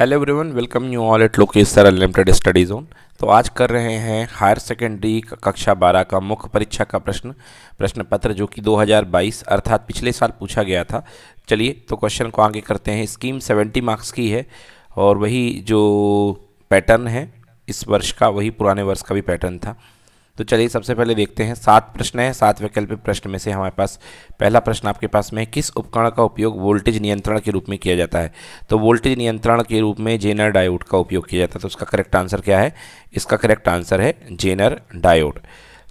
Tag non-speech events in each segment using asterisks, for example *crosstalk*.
Hello everyone welcome you all at लोकेसर unlimited study zone तो आज कर रहे हैं हायर सेकेंडरी कक्षा 12 का मुख्य परीक्षा का प्रश्न प्रश्न पत्र जो कि 2022 अर्थात पिछले साल पूछा गया था चलिए तो क्वेश्चन को आगे करते हैं स्कीम 70 मार्क्स की है और वही जो पैटर्न है इस वर्ष का वही पुराने वर्ष का भी पैटर्न था तो चलिए सबसे पहले देखते हैं सात प्रश्न है सात वैकल्पिक प्रश्न में से हमारे पास पहला प्रश्न आपके पास में है किस उपकरण का उपयोग वोल्टेज नियंत्रण के रूप में किया जाता है तो वोल्टेज नियंत्रण के रूप में जेनर डायोड का उपयोग किया जाता है तो उसका करेक्ट आंसर क्या है इसका करेक्ट आंसर है जेनर डायोड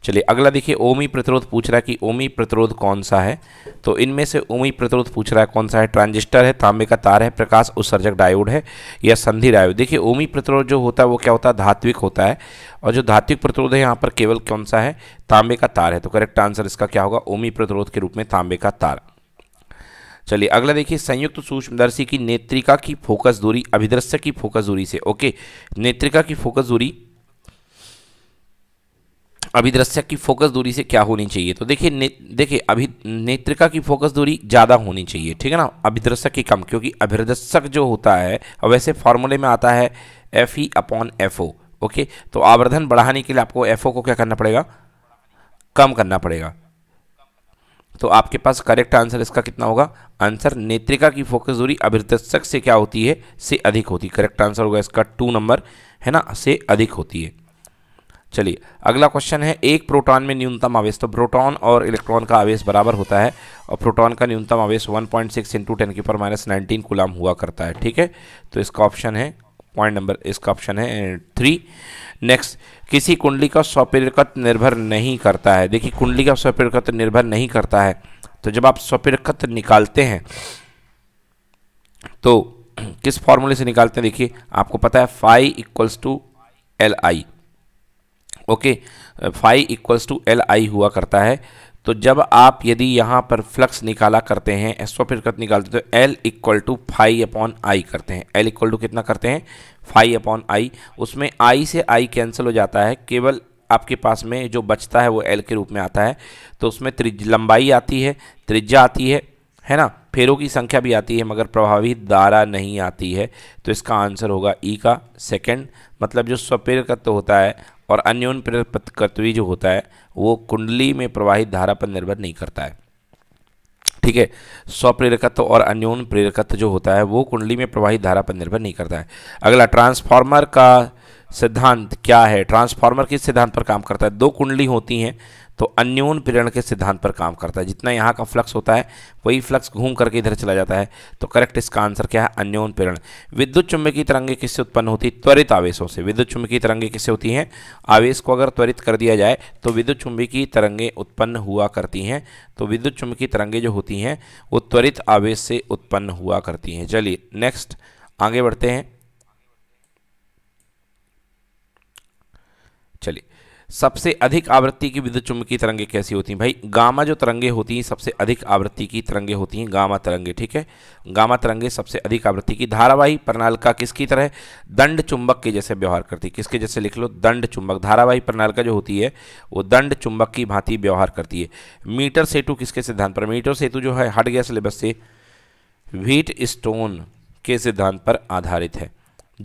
चलिए अगला देखिए ओमी प्रतिरोध पूछ रहा है कि ओमी प्रतिरोध कौन सा है तो इनमें से ओमी प्रतिरोध पूछ रहा है कौन सा है ट्रांजिस्टर है तांबे का तार है प्रकाश उत्सर्जक डायोड है या संधि डायोड देखिए ओमी प्रतिरोध जो होता है वो क्या होता है धात्विक होता है और जो धात्विक प्रतिरोध है यहाँ पर केवल कौन सा है तांबे का तार है तो करेक्ट आंसर इसका क्या होगा ओमी प्रतिरोध के रूप में तांबे का तार चलिए अगला देखिए संयुक्त सूक्ष्मदर्शी की नेत्रिका की फोकस दूरी अभिदृश्य की फोकस दूरी से ओके नेत्रिका की फोकस दूरी अभिदृश्यक की फोकस दूरी से क्या होनी चाहिए तो देखिए ने, देखिए अभि नेत्रिका की फोकस दूरी ज़्यादा होनी चाहिए ठीक है ना अभिदृश्यक की कम क्योंकि अभिदृश्यक जो होता है वैसे फॉर्मूले में आता है f e upon f o okay तो आवर्धन बढ़ाने के लिए आपको एफ ओ को क्या करना पड़ेगा कम करना पड़ेगा तो आपके पास करेक्ट आंसर इसका कितना होगा आंसर नेत्रिका की फोकस दूरी अभिदर्शक से क्या होती है से अधिक होती है करेक्ट आंसर होगा इसका टू नंबर है ना से अधिक होती है चलिए अगला क्वेश्चन है एक प्रोटॉन में न्यूनतम आवेश तो प्रोटॉन और इलेक्ट्रॉन का आवेश बराबर होता है और प्रोटॉन का न्यूनतम आवेश 1.6 पॉइंट सिक्स इंटू टेन की पर माइनस नाइनटीन कुलाम हुआ करता है ठीक है तो इसका ऑप्शन है पॉइंट नंबर इसका ऑप्शन है थ्री नेक्स्ट किसी कुंडली का स्वपिरकत निर्भर नहीं करता है देखिए कुंडली का स्वपेरकत निर्भर नहीं करता है तो जब आप स्वपेरकत निकालते हैं तो किस फॉर्मूले से निकालते हैं देखिए आपको पता है phi equals to L I okay phi equals to L I हुआ करता है तो जब आप यदि यहाँ पर फ्लक्स निकाला करते हैं कत निकालते हैं तो L equal to phi upon I करते हैं एल इक्वल टू कितना करते हैं फाइव अपॉन आई उसमें आई से आई कैंसिल हो जाता है केवल आपके पास में जो बचता है वो एल के रूप में आता है तो उसमें त्रिज लंबाई आती है त्रिज्या आती है है ना फेरों की संख्या भी आती है मगर प्रभावी दारा नहीं आती है तो इसका आंसर होगा ई e का सेकंड मतलब जो स्वपेरकत्व होता है और अन्योन कर्तवी जो होता है वो कुंडली में प्रवाहित धारा पर निर्भर नहीं करता है ठीक है स्वप्रेरकत्व और अन्योन प्रेरकत्व जो होता है वो कुंडली में प्रवाहित धारा पर निर्भर नहीं करता है अगला ट्रांसफार्मर का सिद्धांत क्या है ट्रांसफार्मर किस सिद्धांत पर काम करता है दो कुंडली होती हैं तो अन्योन प्रेरण के सिद्धांत पर काम करता है जितना यहाँ का फ्लक्स होता है वही फ्लक्स घूम करके इधर चला जाता है तो करेक्ट इसका आंसर क्या है अन्योन प्रेरण विद्युत चुंबकीय तरंगे किससे उत्पन्न होती है त्वरित आवेशों से विद्युत चुंबकीय तरंगे किससे होती हैं आवेश को अगर त्वरित कर दिया जाए तो विद्युत चुंबकीय तरंगे उत्पन्न हुआ करती हैं तो विद्युत चुंबकीय तरंगे जो होती हैं वो त्वरित आवेश से उत्पन्न हुआ करती हैं चलिए नेक्स्ट आगे बढ़ते हैं चलिए सबसे अधिक आवृत्ति की विद्युत चुंबकीय तरंगे कैसी होती हैं भाई गामा जो तरंगे होती हैं सबसे अधिक आवृत्ति की तरंगे होती हैं गामा तरंगे ठीक है गामा तरंगे सबसे अधिक आवृत्ति की धारावाही प्रणालिका किसकी तरह दंड चुंबक के जैसे व्यवहार करती है किसके जैसे लिख लो दंड चुंबक धारावाही प्रणालिका जो होती है वो दंड चुंबक की भांति व्यवहार करती है मीटर सेतु किसके सिद्धांत पर मीटर सेतु जो है हट गया सिलेबस से व्हीट स्टोन के सिद्धांत पर आधारित है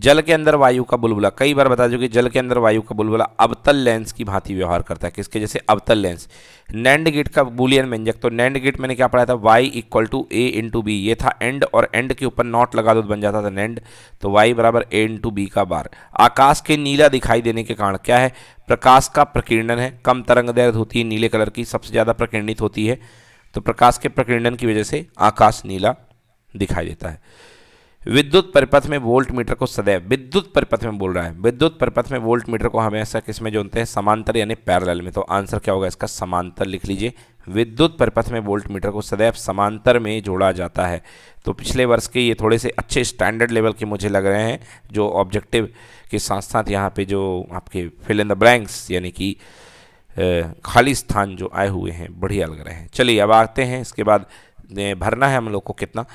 जल के अंदर वायु का बुलबुला कई बार बता दो कि जल के अंदर वायु का बुलबुला अबतल लेंस की भांति व्यवहार करता है किसके जैसे अबतल लेंस नैंड गेट का बुलियन व्यंजक तो नैंड गेट मैंने क्या पढ़ाया था Y equal to A into B ये था एंड और एंड के ऊपर नॉट लगा दो तो बन जाता था नैंड तो वाई बराबर ए इंटू बी का बार आकाश के नीला दिखाई देने के कारण क्या है प्रकाश का प्रकीर्णन है कम तरंग दर्द होती है नीले कलर की सबसे ज़्यादा प्रकीर्णित होती है तो प्रकाश के प्रकीर्णन की वजह से आकाश नीला दिखाई देता है विद्युत परिपथ में वोल्ट मीटर को सदैव विद्युत परिपथ में बोल रहा है विद्युत परिपथ में वोल्ट मीटर को हमेशा किस में जोड़ते हैं समांतर यानी पैरेलल में तो आंसर क्या होगा इसका समांतर लिख लीजिए विद्युत परिपथ में वोल्ट मीटर को सदैव समांतर में जोड़ा जाता है तो पिछले वर्ष के ये थोड़े से अच्छे स्टैंडर्ड लेवल के मुझे लग रहे हैं जो ऑब्जेक्टिव के साथ साथ यहाँ पर जो आपके फिल इन द ब्लैंक्स यानी कि खाली स्थान जो आए हुए हैं बढ़िया लग रहे हैं चलिए अब आते हैं इसके बाद भरना है हम लोग को कितना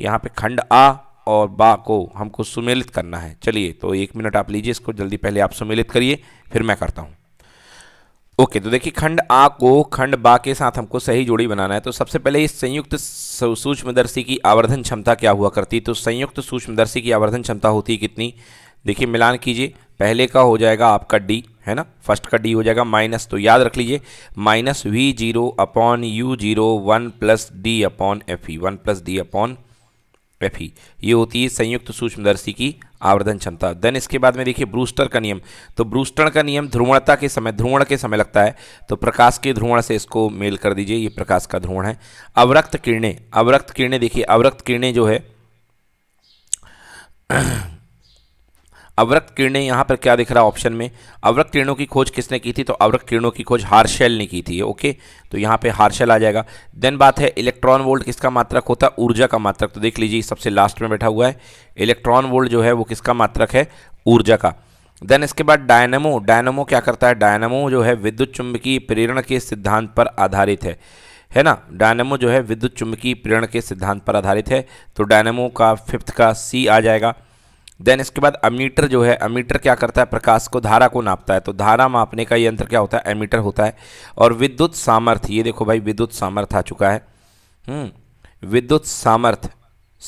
यहाँ पे खंड आ और बा को हमको सुमेलित करना है चलिए तो एक मिनट आप लीजिए इसको जल्दी पहले आप सुमेलित करिए फिर मैं करता हूँ ओके तो देखिए खंड आ को खंड बा के साथ हमको सही जोड़ी बनाना है तो सबसे पहले इस संयुक्त सूक्ष्मदर्शी की आवर्धन क्षमता क्या हुआ करती तो संयुक्त सूक्ष्मदर्शी की आवर्धन क्षमता होती है कितनी देखिए मिलान कीजिए पहले का हो जाएगा आपका डी है ना फर्स्ट का डी हो जाएगा माइनस तो याद रख लीजिए minus v zero upon u zero one plus D upon f e e, one plus D upon एफी ये होती है संयुक्त सूक्ष्मदर्शी की आवर्धन क्षमता देन इसके बाद में देखिए ब्रूस्टर का नियम तो ब्रूस्टर का नियम ध्रुवणता के समय ध्रुवण के समय लगता है तो प्रकाश के ध्रुवण से इसको मेल कर दीजिए ये प्रकाश का ध्रुवण है अवरक्त किरणें अवरक्त किरणें देखिए अवरक्त किरणें जो है अवरक्त किरणें यहाँ पर क्या दिख रहा है ऑप्शन में अवरक्त किरणों की खोज किसने की थी तो अवरक्त किरणों की खोज हार्शेल ने की थी ओके तो यहाँ पे हार्शेल आ जाएगा देन बात है इलेक्ट्रॉन वोल्ट किसका मात्रक होता है ऊर्जा का मात्रक तो देख लीजिए सबसे लास्ट में बैठा हुआ है इलेक्ट्रॉन वोल्ट जो है वो किसका मात्रक है ऊर्जा का देन इसके बाद डायनमो डायनमो क्या करता है डायनमो जो है विद्युत चुंबकीय प्रेरण के सिद्धांत पर आधारित है है ना डायनेमो जो है विद्युत चुंबकीय प्रेरण के सिद्धांत पर आधारित है तो डायनेमो का फिफ्थ का सी आ जाएगा देन इसके बाद अमीटर जो है अमीटर क्या करता है प्रकाश को धारा को नापता है तो धारा मापने का यंत्र क्या होता है अमीटर होता है और विद्युत सामर्थ्य ये देखो भाई विद्युत सामर्थ्य आ चुका है हम्म, विद्युत सामर्थ्य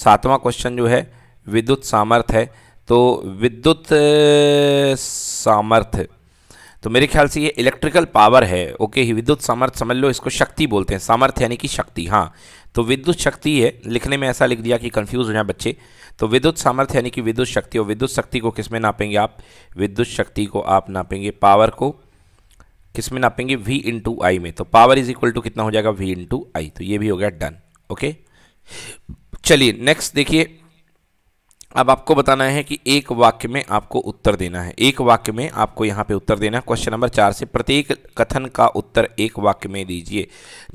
सातवां क्वेश्चन जो है विद्युत सामर्थ्य है तो विद्युत सामर्थ्य तो मेरे ख्याल से ये इलेक्ट्रिकल पावर है ओके ही विद्युत सामर्थ्य समझ लो इसको शक्ति बोलते हैं सामर्थ्य यानी कि शक्ति हाँ तो विद्युत शक्ति है लिखने में ऐसा लिख दिया कि कंफ्यूज हो जाए बच्चे तो विद्युत सामर्थ्य यानी कि विद्युत शक्ति और विद्युत शक्ति को किस में नापेंगे आप विद्युत शक्ति को आप नापेंगे पावर को किस में नापेंगे वी इंटू आई में तो पावर इज इक्वल टू कितना हो जाएगा वी इंटू आई तो ये भी हो गया डन ओके चलिए नेक्स्ट देखिए अब आपको बताना है कि एक वाक्य में आपको उत्तर देना है एक वाक्य में आपको यहाँ पे उत्तर देना है क्वेश्चन नंबर चार से प्रत्येक कथन का उत्तर एक वाक्य में दीजिए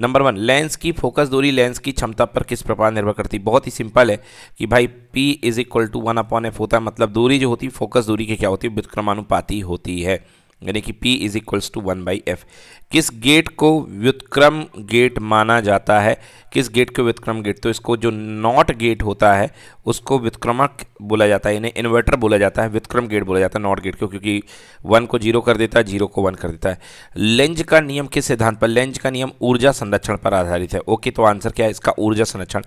नंबर वन लेंस की फोकस दूरी लेंस की क्षमता पर किस प्रकार निर्भर करती बहुत ही सिंपल है कि भाई P is equal to one upon f होता है मतलब दूरी जो होती है फोकस दूरी की क्या होती है विक्रमानुपाति होती है यानी कि P is equals to one by f किस गेट को व्युतक्रम गेट माना जाता है किस गेट को व्युतक्रम गेट तो इसको जो नॉट गेट होता है उसको व्युतक्रमक बोला जाता है यानी इन्वर्टर बोला जाता है व्युतक्रम गेट बोला जाता है नॉट गेट को क्योंकि वन को जीरो कर देता है जीरो को वन कर देता है लेंज का नियम किस सिद्धांत पर लेंज का नियम ऊर्जा संरक्षण पर आधारित है ओके तो आंसर क्या है इसका ऊर्जा संरक्षण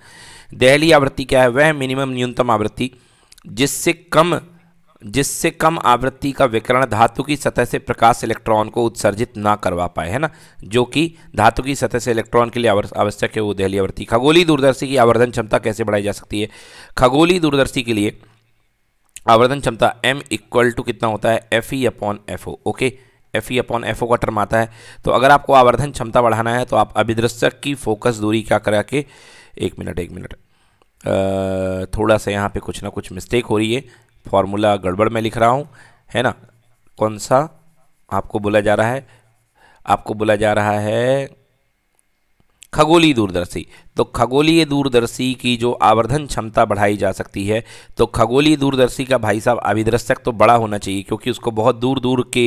दहली आवृत्ति क्या है वह मिनिमम न्यूनतम आवृत्ति जिससे कम जिससे कम आवृत्ति का विकरण धातु की सतह से प्रकाश इलेक्ट्रॉन को उत्सर्जित ना करवा पाए है ना जो कि धातु की सतह से इलेक्ट्रॉन के लिए आवश्यक है वो दहली आवृत्ति खगोली दूरदर्शी की आवर्धन क्षमता कैसे बढ़ाई जा सकती है खगोली दूरदर्शी के लिए आवर्धन क्षमता एम इक्वल टू कितना होता है f e upon f o okay f e upon f o का टर्म आता है तो अगर आपको आवर्धन क्षमता बढ़ाना है तो आप अभिदृश्यक की फोकस दूरी क्या करा के एक मिनट एक मिनट थोड़ा सा यहाँ पे कुछ ना कुछ मिस्टेक हो रही है फार्मूला गड़बड़ में लिख रहा हूँ है ना कौन सा आपको बोला जा रहा है आपको बोला जा रहा है खगोलीय दूरदर्शी तो खगोलीय दूरदर्शी की जो आवर्धन क्षमता बढ़ाई जा सकती है तो खगोलीय दूरदर्शी का भाई साहब अभिदर्शक तो बड़ा होना चाहिए क्योंकि उसको बहुत दूर दूर के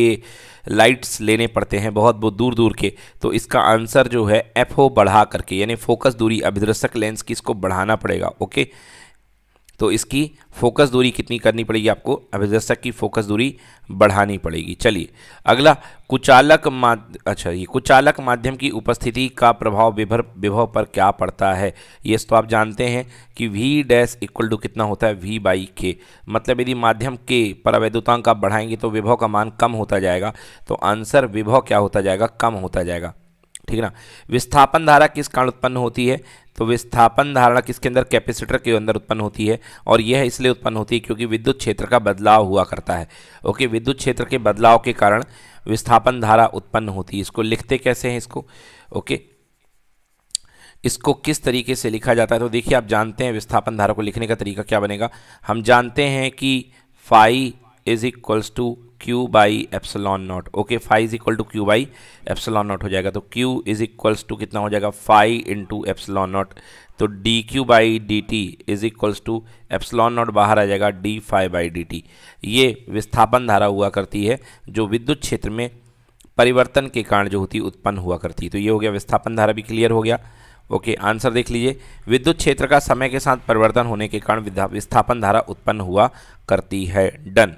लाइट्स लेने पड़ते हैं बहुत बहुत दूर दूर के तो इसका आंसर जो है एफ ओ बढ़ा करके यानी फोकस दूरी अभिदर्शक लेंस की इसको बढ़ाना पड़ेगा ओके तो इसकी फोकस दूरी कितनी करनी पड़ेगी आपको अभिदर्शक की फोकस दूरी बढ़ानी पड़ेगी चलिए अगला कुचालक माध्य अच्छा ये कुचालक माध्यम की उपस्थिति का प्रभाव विभर विभव पर क्या पड़ता है ये तो आप जानते हैं कि वी डैश इक्वल टू कितना होता है वी बाई के मतलब यदि माध्यम के पर अवैधतांक आप बढ़ाएंगे तो विभव का मान कम होता जाएगा तो आंसर विभव क्या होता जाएगा कम होता जाएगा ठीक ना विस्थापन धारा किस कारण उत्पन्न होती है तो विस्थापन धारणा किसके अंदर कैपेसिटर के अंदर उत्पन्न होती है और यह इसलिए उत्पन्न होती है क्योंकि विद्युत क्षेत्र का बदलाव हुआ करता है ओके विद्युत क्षेत्र के बदलाव के कारण विस्थापन धारा उत्पन्न होती है इसको लिखते कैसे हैं इसको ओके इसको किस तरीके से लिखा जाता है तो देखिए आप जानते हैं विस्थापन धारा को लिखने का तरीका क्या बनेगा हम जानते हैं कि phi is equals to q by epsilon not okay phi is equal to q by epsilon not हो जाएगा तो क्यू इज इक्वल्स टू कितना हो जाएगा फाइव इंटू एप्सलॉन नॉट तो d q by D t is equals to epsilon not बाहर आ जाएगा d phi by D T ये विस्थापन धारा हुआ करती है जो विद्युत क्षेत्र में परिवर्तन के कारण जो होती उत्पन्न हुआ करती है तो ये हो गया विस्थापन धारा भी क्लियर हो गया ओके okay, आंसर देख लीजिए विद्युत क्षेत्र का समय के साथ परिवर्तन होने के कारण विस्थापन धारा उत्पन्न हुआ करती है डन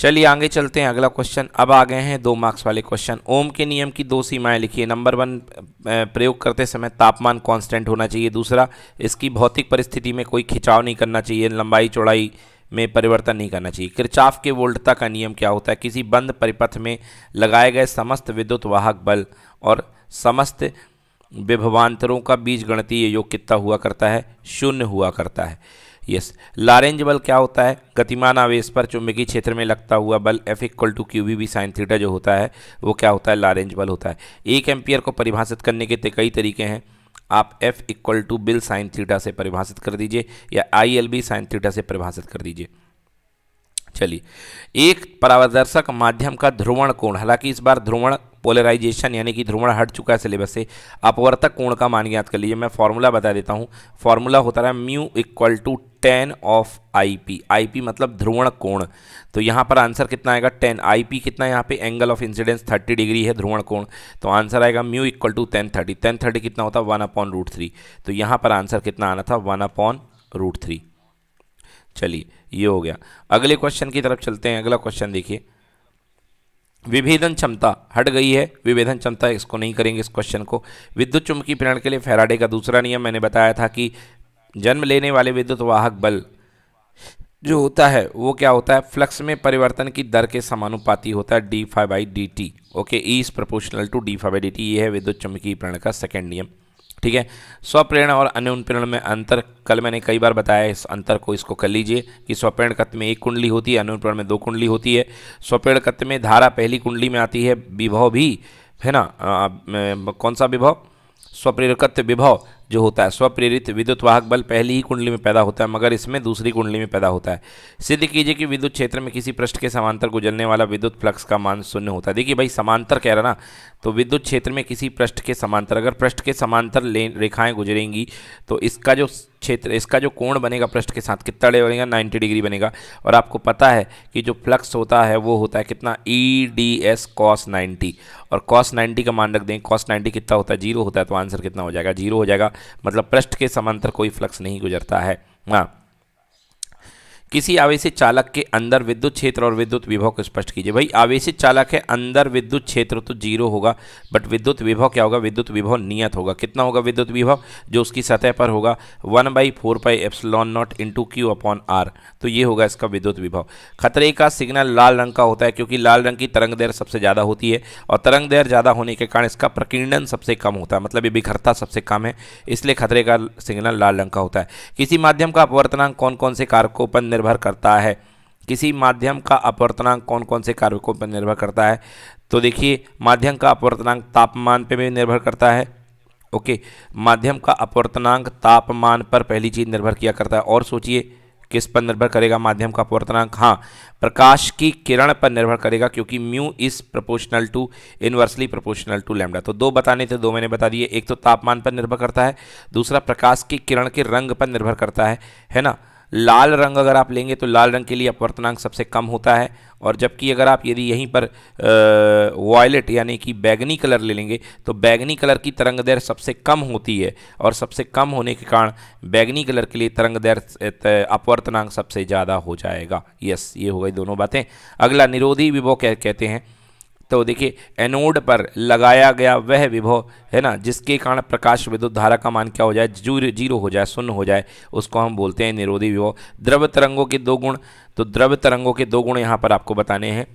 चलिए आगे चलते हैं अगला क्वेश्चन अब आ गए हैं दो मार्क्स वाले क्वेश्चन ओम के नियम की दो सीमाएं लिखिए नंबर वन प्रयोग करते समय तापमान कांस्टेंट होना चाहिए दूसरा इसकी भौतिक परिस्थिति में कोई खिंचाव नहीं करना चाहिए लंबाई चौड़ाई में परिवर्तन नहीं करना चाहिए किरचाफ के वोल्टता का नियम क्या होता है किसी बंद परिपथ में लगाए गए समस्त विद्युत वाहक बल और समस्त विभवान्तरों का बीज गणतीय योग कितना हुआ करता है शून्य हुआ करता है यस लारेंज बल क्या होता है गतिमान आवेश पर चुंबकीय क्षेत्र में लगता हुआ बल F equal to Q B sine theta जो होता है वो क्या होता है लारेंज बल होता है एक एम्पियर को परिभाषित करने के तो कई तरीके हैं आप F इक्वल टू बिल साइन थीटा से परिभाषित कर दीजिए या I L B sine theta से परिभाषित कर दीजिए चलिए एक परावर्तक माध्यम का ध्रुवण कोण हालांकि इस बार ध्रुवण पोलराइजेशन यानी कि ध्रुवण हट चुका है सिलेबस से अपवर्तक कोण का मान याद कर लीजिए मैं फॉर्मूला बता देता हूँ फॉर्मूला होता रहा mu equal to tan of I P I P मतलब ध्रुवण कोण तो यहाँ पर आंसर कितना आएगा टेन आईपी कितना यहाँ पे angle of incidence thirty degree है ध्रुवण कोण तो आंसर आएगा mu equal to tan thirty tan thirty कितना होता है वन अपॉन रूट थ्री तो यहाँ पर आंसर कितना आना था वन अपॉन रूट थ्री चलिए ये हो गया अगले क्वेश्चन की तरफ चलते हैं अगला क्वेश्चन देखिए विभेदन क्षमता हट गई है विभेदन क्षमता इसको नहीं करेंगे इस क्वेश्चन को विद्युत चुंबकीय प्रेरण के लिए फैराडे का दूसरा नियम मैंने बताया था कि जन्म लेने वाले विद्युत वाहक बल जो होता है वो क्या होता है फ्लक्स में परिवर्तन की दर के समानुपाती होता है D phi by D T okay E is proportional to D phi by D T ये है विद्युत चुंबकीय प्रण का सेकेंड नियम ठीक है स्वप्रेरण और अन्य उन्प्रेरण में अंतर कल मैंने कई बार बताया इस अंतर को इसको कर लीजिए कि स्वप्रेरण कत्व में एक कुंडली होती है अनुप्रेरण में दो कुंडली होती है स्वप्रेरण कत्व में धारा पहली कुंडली में आती है विभव भी है ना आ, आ, आ, कौन सा विभव स्वप्रेरकत्व विभव जो होता है स्वप्रेरित विद्युत वाहक बल पहली ही कुंडली में पैदा होता है मगर इसमें दूसरी कुंडली में पैदा होता है सिद्ध कीजिए कि विद्युत क्षेत्र में किसी पृष्ठ के समांतर गुजरने वाला विद्युत फ्लक्स का मान शून्य होता है देखिए भाई समांतर कह रहा ना तो विद्युत क्षेत्र में किसी पृष्ठ के समांतर अगर पृष्ठ के समांतर रेखाएं गुजरेंगी तो इसका जो क्षेत्र इसका जो कोण बनेगा पृष्ठ के साथ कितना डे बनेगा नाइन्टी डिग्री बनेगा और आपको पता है कि जो फ्लक्स होता है वो होता है कितना E D S cos ninety और कॉस नाइन्टी का मान रख दें कॉस नाइन्टी कितना होता है जीरो होता है तो आंसर कितना हो जाएगा जीरो हो जाएगा मतलब पृष्ठ के समांतर कोई फ्लक्स नहीं गुजरता है हाँ किसी आवेशित चालक के अंदर विद्युत क्षेत्र और विद्युत विभव को स्पष्ट कीजिए भाई आवेशित चालक है अंदर विद्युत क्षेत्र तो जीरो होगा बट विद्युत विभव क्या होगा विद्युत विभव नियत होगा कितना होगा विद्युत विभव जो उसकी सतह पर होगा one by four pi epsilon nought into Q upon R तो ये होगा इसका विद्युत विभव खतरे का सिग्नल लाल रंग का होता है क्योंकि लाल रंग की तरंग दैर सबसे ज़्यादा होती है और तरंग दैर ज़्यादा होने के कारण इसका प्रकीर्णन सबसे कम होता है मतलब ये बिखरता सबसे कम है इसलिए खतरे का सिग्नल लाल रंग का होता है किसी माध्यम का अपवर्तनांक कौन कौन से कारकों पर निर्भर करता है किसी माध्यम का अपवर्तनांक कौन कौन से कारकों पर निर्भर करता है तो देखिए माध्यम का अपवर्तनांक तापमान पर भी निर्भर करता है ओके माध्यम का अपवर्तनांक तापमान पर पहली चीज़ निर्भर किया करता है और सोचिए किस पर निर्भर करेगा माध्यम का अपवर्तनांक हाँ प्रकाश की किरण पर निर्भर करेगा क्योंकि mu is proportional to inversely proportional to lambda तो दो बताने थे दो मैंने बता दिए एक तो तापमान पर निर्भर करता है दूसरा प्रकाश की किरण के रंग पर निर्भर करता है है ना लाल रंग अगर आप लेंगे तो लाल रंग के लिए अपवर्तनांक सबसे कम होता है और जबकि अगर आप यदि यहीं पर वॉयलेट यानी कि बैगनी कलर ले लेंगे तो बैगनी कलर की तरंग दैर सबसे कम होती है और सबसे कम होने के कारण बैगनी कलर के लिए तरंग दैर अपवर्तनांक सबसे ज़्यादा हो जाएगा यस ये हो गई दोनों बातें अगला निरोधी विभव कह, कहते हैं तो देखिए एनोड पर लगाया गया वह विभव है ना जिसके कारण प्रकाश विद्युत धारा का मान क्या हो जाए जूर जीरो हो जाए शून्य हो जाए उसको हम बोलते हैं निरोधी विभव द्रव तरंगों के दो गुण तो द्रव्य तरंगों के दो गुण यहाँ पर आपको बताने हैं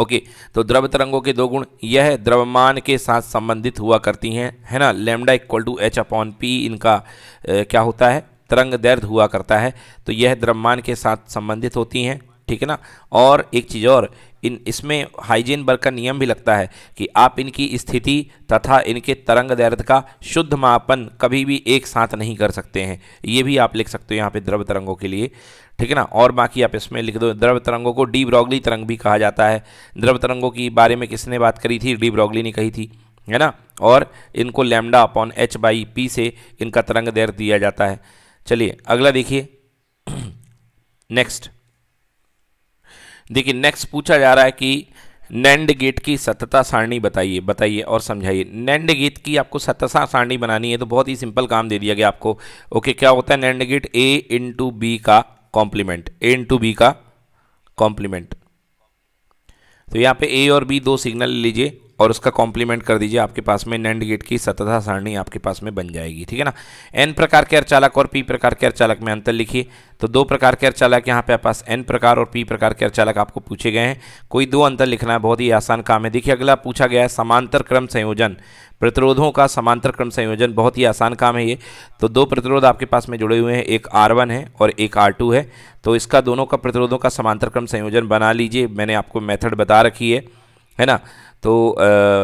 ओके okay, तो द्रव तरंगों के दो गुण यह द्रव्यमान के साथ संबंधित हुआ करती हैं है ना lambda equal to H upon P इनका ए, क्या होता है तरंग दर्द हुआ करता है तो यह द्रव्यमान के साथ संबंधित होती हैं ठीक है ना और एक चीज़ और इन इसमें हाइजीन वर्ग का नियम भी लगता है कि आप इनकी स्थिति तथा इनके तरंग दैर्घ्य का शुद्ध मापन कभी भी एक साथ नहीं कर सकते हैं ये भी आप लिख सकते हो यहाँ पे द्रव तरंगों के लिए ठीक है ना और बाकी आप इसमें लिख दो द्रव तरंगों को डी ब्रॉगली तरंग भी कहा जाता है द्रव तरंगों की बारे में किसने बात करी थी डी ब्रॉगली ने कही थी है ना और इनको lambda upon H by P से इनका तरंग दैर्घ्य दिया जाता है चलिए अगला देखिए नेक्स्ट *clears throat* देखिए नेक्स्ट पूछा जा रहा है कि नैंड गेट की सतता सारणी बताइए बताइए और समझाइए नैंड गेट की आपको सतता सारणी बनानी है तो बहुत ही सिंपल काम दे दिया गया आपको ओके क्या होता है NAND gate A into B का कॉम्प्लीमेंट ए इंटू बी का कॉम्प्लीमेंट तो यहाँ पे ए और बी दो सिग्नल लीजिए और उसका कॉम्प्लीमेंट कर दीजिए आपके पास में नैंड गेट की सतथा सारणी आपके पास में बन जाएगी ठीक है ना एन प्रकार के अर्चालक और पी प्रकार के अर्चालक में अंतर लिखिए तो दो प्रकार के अर्चालक यहाँ पे आप पास एन प्रकार और पी प्रकार के अर्चालक आपको पूछे गए हैं कोई दो अंतर लिखना है बहुत ही आसान काम है देखिए अगला पूछा गया है समांतर क्रम संयोजन प्रतिरोधों का समांतर क्रम संयोजन बहुत ही आसान काम है ये तो दो प्रतिरोध आपके पास में जुड़े हुए हैं एक आर वन है और एक आर टू है तो इसका दोनों का प्रतिरोधों का समांतर क्रम संयोजन बना लीजिए मैंने आपको मेथड बता रखी है है ना तो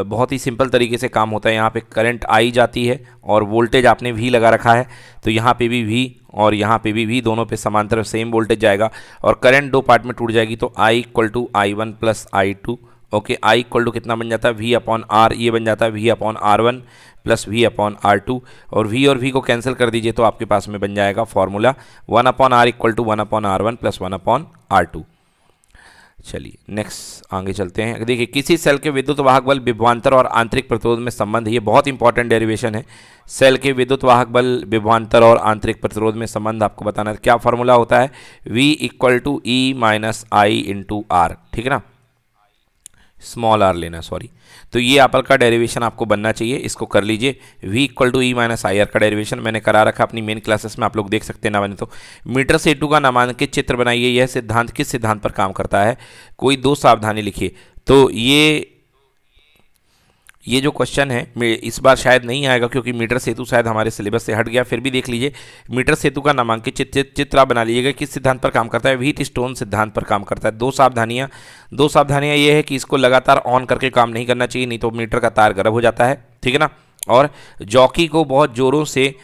बहुत ही सिंपल तरीके से काम होता है यहाँ पे करंट आई जाती है और वोल्टेज आपने वी लगा रखा है तो यहाँ पे भी वी और यहाँ पे भी वी दोनों पे समांतर सेम वोल्टेज जाएगा और करंट दो पार्ट में टूट जाएगी तो I equal to I one plus I two okay I equal to कितना बन जाता है वी अपॉन आर ये बन जाता है V upon R one plus V upon R two और वी और वी को कैंसिल कर दीजिए तो आपके पास में बन जाएगा formula one upon R equal to one upon R one plus one upon R two चलिए नेक्स्ट आगे चलते हैं देखिए किसी सेल के विद्युत वाहक बल विभवान्तर और आंतरिक प्रतिरोध में संबंध ये बहुत इंपॉर्टेंट डेरिवेशन है सेल के विद्युत वाहक बल विभवान्तर और आंतरिक प्रतिरोध में संबंध आपको बताना है क्या फॉर्मूला होता है V equal to E minus I into R ठीक है ना स्मॉल आर लेना सॉरी तो ये एप्पल का डेरिवेशन आपको बनना चाहिए इसको कर लीजिए V equal to E minus I R का डेरिवेशन मैंने करा रखा अपनी मेन क्लासेस में आप लोग देख सकते हैं ना मैंने तो मीटर से टू का नामांकित चित्र बनाइए यह सिद्धांत किस सिद्धांत पर काम करता है कोई दो सावधानी लिखिए तो ये ये जो क्वेश्चन है इस बार शायद नहीं आएगा क्योंकि मीटर सेतु शायद हमारे सिलेबस से हट गया फिर भी देख लीजिए मीटर सेतु का नामांकित चित्र चित, चित्रा बना लीजिएगा किस सिद्धांत पर काम करता है व्हीट स्टोन सिद्धांत पर काम करता है दो सावधानियाँ दो सावधानियाँ ये है कि इसको लगातार ऑन करके काम नहीं करना चाहिए नहीं तो मीटर का तार गर्म हो जाता है ठीक है ना और जॉकी को बहुत ज़ोरों से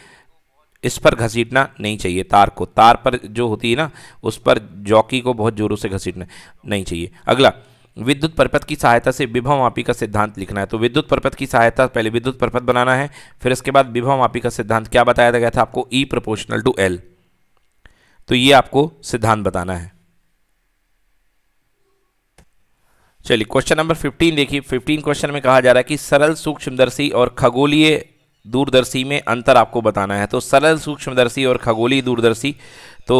इस पर घसीटना नहीं चाहिए तार को तार पर जो होती है ना उस पर जॉकी को बहुत ज़ोरों से घसीटना नहीं चाहिए अगला विद्युत परपथ की सहायता से विभव मापी का सिद्धांत लिखना है तो विद्युत परपथ की सहायता पहले विद्युत परपथ बनाना है फिर इसके बाद विभव मापी का सिद्धांत क्या बताया गया था आपको ई प्रोपोर्शनल टू एल तो ये आपको सिद्धांत बताना है चलिए क्वेश्चन नंबर 15 देखिए 15 क्वेश्चन में कहा जा रहा है कि सरल सूक्ष्मदर्शी और खगोलीय दूरदर्शी में अंतर आपको बताना है तो सरल सूक्ष्मदर्शी और खगोलीय दूरदर्शी तो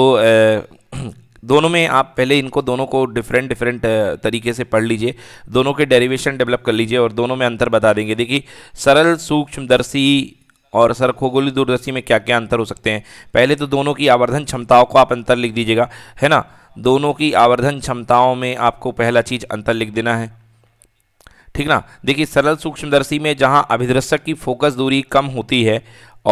दोनों में आप पहले इनको दोनों को डिफरेंट डिफरेंट तरीके से पढ़ लीजिए दोनों के डेरिवेशन डेवलप कर लीजिए और दोनों में अंतर बता देंगे देखिए सरल सूक्ष्मदर्शी और सर खोगोली दूरदर्शी में क्या क्या अंतर हो सकते हैं पहले तो दोनों की आवर्धन क्षमताओं को आप अंतर लिख दीजिएगा है ना दोनों की आवर्धन क्षमताओं में आपको पहला चीज़ अंतर लिख देना है ठीक ना देखिए सरल सूक्ष्मदर्शी में जहाँ अभिदृश्यक की फोकस दूरी कम होती है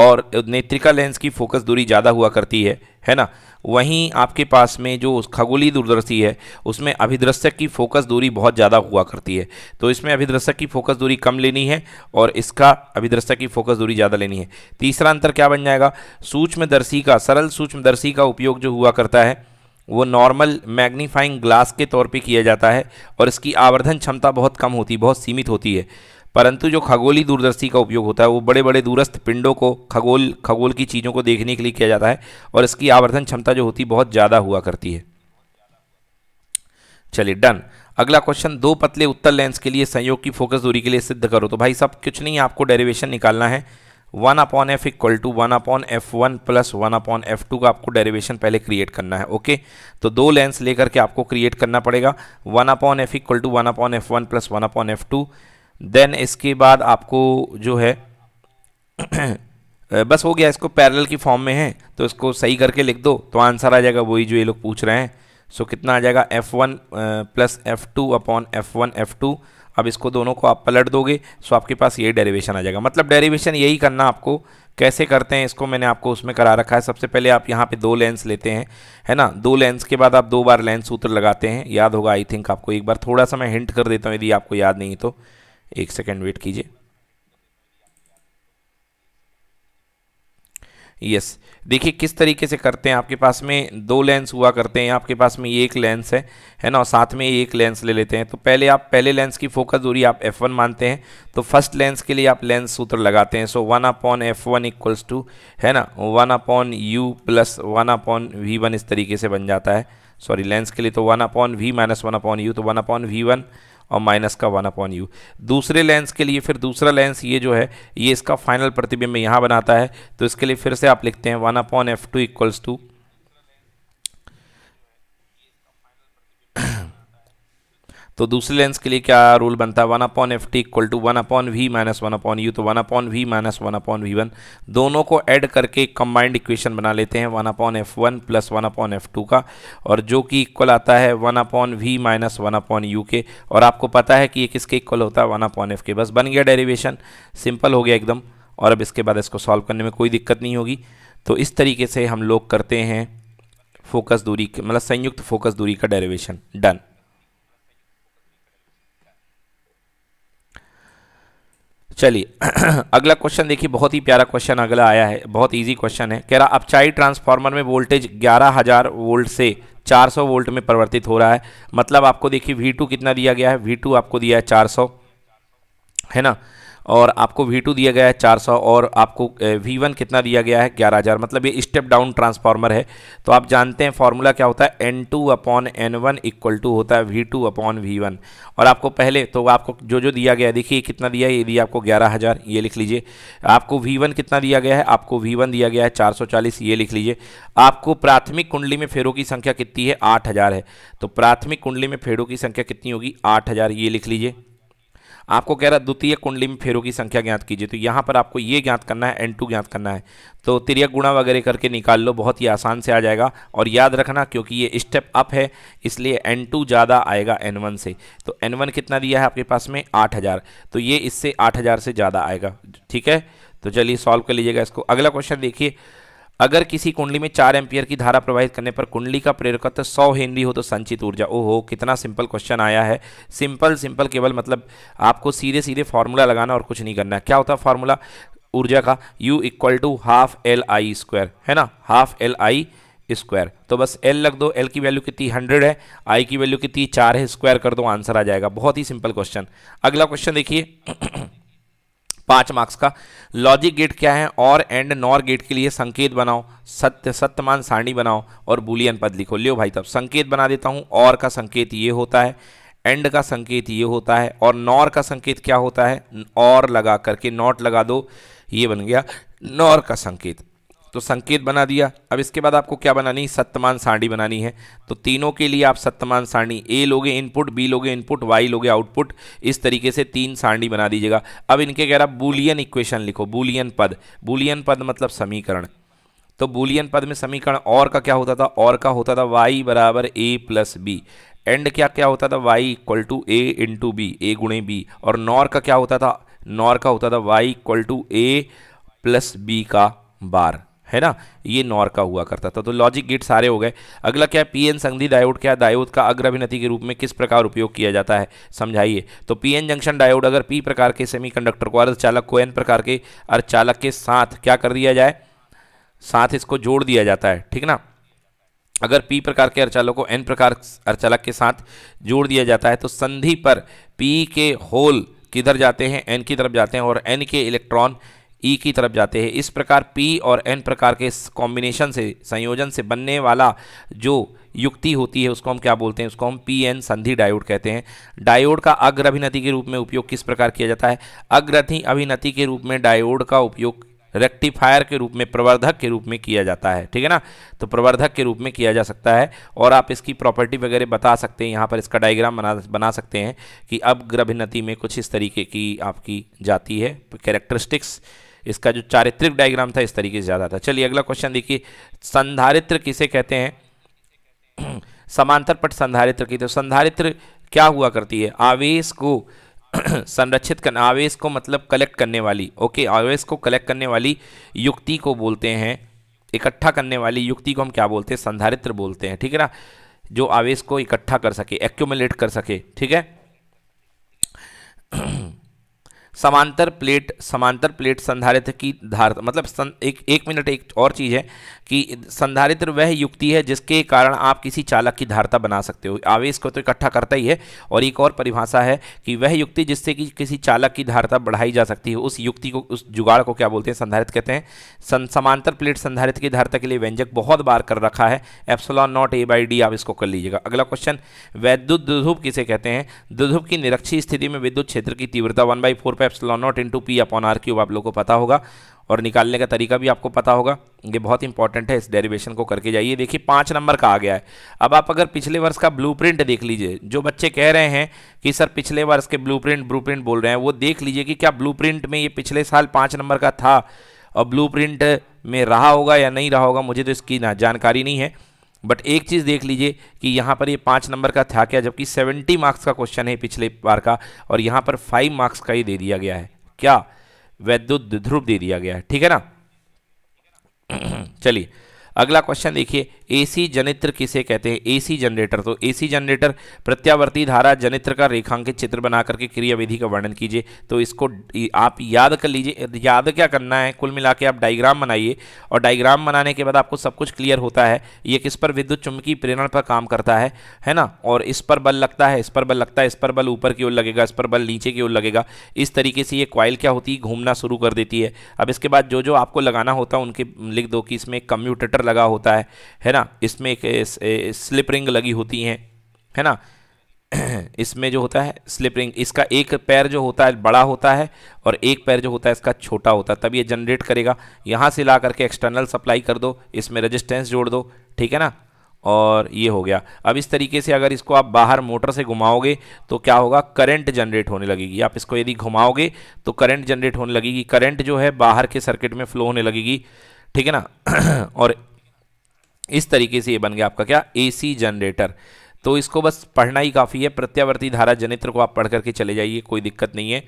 और नेत्रिका लेंस की फोकस दूरी ज़्यादा हुआ करती है है ना वहीं आपके पास में जो खगोली दूरदर्शी है उसमें अभिदृश्यक की फोकस दूरी बहुत ज़्यादा हुआ करती है तो इसमें अभिदृश्यक की फोकस दूरी कम लेनी है और इसका अभिदृश्यक की फोकस दूरी ज़्यादा लेनी है तीसरा अंतर क्या बन जाएगा सूक्ष्मदर्शी का सरल सूक्ष्मदर्शी का उपयोग जो हुआ करता है वो नॉर्मल मैग्नीफाइंग ग्लास के तौर पे किया जाता है और इसकी आवर्धन क्षमता बहुत कम होती बहुत सीमित होती है परंतु जो खगोली दूरदर्शी का उपयोग होता है वो बड़े बड़े दूरस्थ पिंडों को खगोल खगोल की चीज़ों को देखने के लिए किया जाता है और इसकी आवर्धन क्षमता जो होती बहुत ज़्यादा हुआ करती है चलिए डन अगला क्वेश्चन दो पतले उत्तर लेंस के लिए संयोग की फोकस दूरी के लिए सिद्ध करो तो भाई सब कुछ नहीं आपको डेरिवेशन निकालना है one upon F equal to one upon F one plus one upon F two का आपको डेरिवेशन पहले क्रिएट करना है ओके तो दो लेंस लेकर के आपको क्रिएट करना पड़ेगा one upon F equal to one upon F one plus one upon F two then इसके बाद आपको जो है *clears throat* बस हो गया इसको पैरेलल की फॉर्म में है तो इसको सही करके लिख दो तो आंसर आ जाएगा वही जो ये लोग पूछ रहे हैं सो कितना आ जाएगा F one plus F two upon F one F two अब इसको दोनों को आप पलट दोगे सो आपके पास ये डेरिवेशन आ जाएगा मतलब डेरिवेशन यही करना आपको कैसे करते हैं इसको मैंने आपको उसमें करा रखा है सबसे पहले आप यहाँ पे दो लेंस लेते हैं है ना दो लेंस के बाद आप दो बार लेंस सूत्र लगाते हैं याद होगा आई थिंक आपको एक बार थोड़ा सा मैं हिंट कर देता हूँ यदि आपको याद नहीं तो एक सेकेंड वेट कीजिए यस yes. देखिए किस तरीके से करते हैं आपके पास में दो लेंस हुआ करते हैं आपके पास में एक लेंस है है ना साथ में एक लेंस ले लेते हैं तो पहले आप पहले लेंस की फोकस दूरी आप वन मानते हैं तो फर्स्ट लेंस के लिए आप लेंस सूत्र लगाते हैं so one upon F one equals to है ना one upon U plus one upon V one इस तरीके से बन जाता है सॉरी लेंस के लिए तो one upon V minus one upon U तो वन अपॉन वी वन और माइनस का वन अपॉन यू दूसरे लेंस के लिए फिर दूसरा लेंस ये जो है ये इसका फाइनल प्रतिबिंब यहाँ बनाता है तो इसके लिए फिर से आप लिखते हैं one upon F two equals to तो दूसरे लेंस के लिए क्या रूल बनता है one upon F T equal to one upon V minus one upon U तो one upon V minus one upon V one दोनों को ऐड करके कंबाइंड इक्वेशन बना लेते हैं one upon F one plus one upon F two का और जो कि इक्वल आता है one upon V minus one upon U के और आपको पता है कि ये किसके इक्वल होता है वन अपॉन एफ के बस बन गया डेरीवेशन सिंपल हो गया एकदम और अब इसके बाद इसको सॉल्व करने में कोई दिक्कत नहीं होगी तो इस तरीके से हम लोग करते हैं फोकस दूरी मतलब संयुक्त फोकस दूरी का डेरिवेशन डन चलिए *clears throat* अगला क्वेश्चन देखिए बहुत ही प्यारा क्वेश्चन अगला आया है बहुत इजी क्वेश्चन है कह रहा अब चाई ट्रांसफार्मर में वोल्टेज 11000 वोल्ट से 400 वोल्ट में परिवर्तित हो रहा है मतलब आपको देखिए V2 कितना दिया गया है V2 आपको दिया है 400 है ना और आपको वी टू दिया गया है चार सौ और आपको वी वन कितना दिया गया है ग्यारह हज़ार मतलब ये स्टेप डाउन ट्रांसफार्मर है तो आप जानते हैं फार्मूला क्या होता है N two upon N one equal to होता है V two upon V one और आपको पहले तो आपको जो जो दिया गया है देखिए कितना दिया है ये दिया आपको ग्यारह हज़ार ये लिख लीजिए आपको वी वन कितना दिया गया है आपको वी वन दिया गया है चार सौ चालीस ये लिख लीजिए आपको प्राथमिक कुंडली में फेरों की संख्या कितनी है आठ हज़ार है तो प्राथमिक कुंडली में फेरों की संख्या कितनी होगी आठ हज़ार ये लिख लीजिए आपको कह रहा है द्वितीय कुंडली में फेरों की संख्या ज्ञात कीजिए तो यहाँ पर आपको ये ज्ञात करना है एन टू ज्ञात करना है तो तिरक गुणा वगैरह करके निकाल लो बहुत ही आसान से आ जाएगा और याद रखना क्योंकि ये स्टेप अप है इसलिए एन टू ज़्यादा आएगा एन वन से तो एन वन कितना दिया है आपके पास में आठ हज़ार तो ये इससे आठ हज़ार से ज़्यादा आएगा ठीक है तो चलिए सॉल्व कर लीजिएगा इसको अगला क्वेश्चन देखिए अगर किसी कुंडली में चार एम्पियर की धारा प्रवाहित करने पर कुंडली का प्रेरकत्व सौ हेनरी हो तो संचित ऊर्जा ओहो कितना सिंपल क्वेश्चन आया है सिंपल सिंपल केवल मतलब आपको सीधे सीधे फार्मूला लगाना और कुछ नहीं करना क्या होता फार्मूला ऊर्जा का U equal to half L I square है ना हाफ एल आई स्क्वायर तो बस एल लग दो एल की वैल्यू कितनी हंड्रेड है आई की वैल्यू कितनी चार है स्क्वायर कर दो आंसर आ जाएगा बहुत ही सिंपल क्वेश्चन अगला क्वेश्चन देखिए पाँच मार्क्स का लॉजिक गेट क्या है और एंड नॉर गेट के लिए संकेत बनाओ सत्य सत्यमान सारणी बनाओ और बुलियन पद लिखो लियो भाई तब तो संकेत बना देता हूँ और का संकेत ये होता है एंड का संकेत ये होता है और नॉर का संकेत क्या होता है और लगा करके नॉट लगा दो ये बन गया नॉर का संकेत तो संकेत बना दिया अब इसके बाद आपको क्या बनानी सत्यमान सारणी बनानी है तो तीनों के लिए आप सत्यमान सारणी ए लोगे इनपुट बी लोगे इनपुट वाई लोगे आउटपुट इस तरीके से तीन सारणी बना दीजिएगा अब इनके कह रहा बुलियन इक्वेशन लिखो बुलियन पद बुलियन पद मतलब समीकरण तो बुलियन पद में समीकरण और का क्या होता था और का होता था वाई बराबर ए प्लस बी एंड क्या क्या होता था Y equal to A into B A गुणे बी और नॉर का क्या होता था नॉर का होता था Y equal to A plus B का बार है ना ये नॉर का हुआ करता था तो लॉजिक गेट सारे हो गए अगला क्या पी एन संधि डायोड क्या डायोड का अग्रभिनति के रूप में किस प्रकार उपयोग किया जाता है समझाइए तो पी एन जंक्शन डायोड अगर पी प्रकार के सेमी कंडक्टर को अर्धचालक को एन प्रकार के अर्धचालक के साथ क्या कर दिया जाए साथ इसको जोड़ दिया जाता है ठीक ना अगर पी प्रकार के अर्चालक को एन प्रकार अर्चालक के साथ जोड़ दिया जाता है तो संधि पर पी के होल किधर जाते हैं एन की तरफ जाते हैं और एन के इलेक्ट्रॉन ई e की तरफ जाते हैं इस प्रकार पी और एन प्रकार के कॉम्बिनेशन से संयोजन से बनने वाला जो युक्ति होती है उसको हम क्या बोलते हैं उसको हम पी एन संधि डायोड कहते हैं डायोड का अग्र अभिनति के रूप में उपयोग किस प्रकार किया जाता है अग्रथी अभिनति के रूप में डायोड का उपयोग रेक्टिफायर के रूप में प्रवर्धक के रूप में किया जाता है ठीक है ना तो प्रवर्धक के रूप में किया जा सकता है और आप इसकी प्रॉपर्टी वगैरह बता सकते हैं यहाँ पर इसका डायग्राम बना बना सकते हैं कि अब ग्रभिनति में कुछ इस तरीके की आपकी जाती है कैरेक्टरिस्टिक्स इसका जो चारित्रिक डायग्राम था इस तरीके से ज़्यादा था चलिए अगला क्वेश्चन देखिए संधारित्र किसे कहते हैं *clears throat* समांतर पट संधारित्र की तो संधारित्र क्या हुआ करती है आवेश को *clears throat* संरक्षित करना आवेश को मतलब कलेक्ट करने वाली ओके आवेश को कलेक्ट करने वाली युक्ति को बोलते हैं इकट्ठा करने वाली युक्ति को हम क्या बोलते हैं संधारित्र बोलते हैं ठीक है ना जो आवेश को इकट्ठा कर सके एक्यूमुलेट कर सके ठीक है *clears throat* समांतर प्लेट समांतर प्लेट संधारित्र की धार मतलब सं, एक एक मिनट एक और चीज़ है कि संधारित्र वह युक्ति है जिसके कारण आप किसी चालक की धारता बना सकते हो आवेश को तो इकट्ठा करता ही है और एक और परिभाषा है कि वह युक्ति जिससे कि किसी चालक की धारता बढ़ाई जा सकती है उस युक्ति को उस जुगाड़ को क्या बोलते हैं संधारित कहते हैं सं, समांतर प्लेट संधारित्र की धारता के लिए व्यंजक बहुत बार कर रखा है epsilon nought A by D आप इसको कर लीजिएगा अगला क्वेश्चन वैद्युत दुधुप किसे कहते हैं दुधुप की निरक्षी स्थिति में विद्युत क्षेत्र की तीव्रता one by four epsilon nought two P upon R cube आप लोग को पता होगा और निकालने का तरीका भी आपको पता होगा ये बहुत इंपॉर्टेंट है इस डेरिवेशन को करके जाइए देखिए पाँच नंबर का आ गया है अब आप अगर पिछले वर्ष का ब्लू देख लीजिए जो बच्चे कह रहे हैं कि सर पिछले वर्ष के ब्लू प्रिंट बोल रहे हैं वो देख लीजिए कि क्या प्रिंट में ये पिछले साल पाँच नंबर का था और प्रिंट में रहा होगा या नहीं रहा होगा मुझे तो इसकी जानकारी नहीं है बट एक चीज़ देख लीजिए कि यहाँ पर ये पाँच नंबर का था क्या जबकि सेवेंटी मार्क्स का क्वेश्चन है पिछले बार का और यहाँ पर फाइव मार्क्स का ही दे दिया गया है क्या वैद्युत ध्रुव दे दिया गया है ठीक है ना *clears throat* चलिए अगला क्वेश्चन देखिए एसी जनित्र किसे कहते हैं एसी जनरेटर तो एसी जनरेटर प्रत्यावर्ती धारा जनित्र का रेखांकित चित्र बना करके क्रिया विधि का वर्णन कीजिए तो इसको आप याद कर लीजिए याद क्या करना है कुल मिला के आप डायग्राम बनाइए और डायग्राम बनाने के बाद आपको सब कुछ क्लियर होता है ये किस पर विद्युत चुंबकीय प्रेरण पर काम करता है है ना और इस पर बल लगता है इस पर बल लगता है इस पर बल ऊपर की ओर लगेगा इस पर बल नीचे की ओर लगेगा इस तरीके से ये क्वाइल क्या होती है घूमना शुरू कर देती है अब इसके बाद जो जो आपको लगाना होता है उनके लिख दो कि इसमें एक कम्यूटेटर लगा होता है है ना ना इसमें एक, स्लिप रिंग लगी होती हैं है ना *clears throat* इसमें जो होता है स्लिप रिंग इसका एक पैर जो होता है बड़ा होता है और एक पैर जो होता है इसका छोटा होता है तब ये जनरेट करेगा यहाँ से ला करके एक्सटर्नल सप्लाई कर दो इसमें रजिस्टेंस जोड़ दो ठीक है ना और ये हो गया अब इस तरीके से अगर इसको आप बाहर मोटर से घुमाओगे तो क्या होगा करंट जनरेट होने लगेगी आप इसको यदि घुमाओगे तो करंट जनरेट होने लगेगी करंट जो है बाहर के सर्किट में फ्लो होने लगेगी ठीक है ना *clears throat* और इस तरीके से ये बन गया आपका क्या एसी जनरेटर तो इसको बस पढ़ना ही काफ़ी है प्रत्यावर्ती धारा जनित्र को आप पढ़ करके चले जाइए कोई दिक्कत नहीं है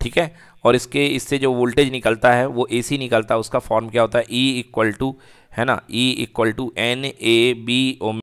ठीक है और इसके इससे जो वोल्टेज निकलता है वो सी निकलता है उसका फॉर्म क्या होता है ई इक्वल टू है ना E equal to N A B Om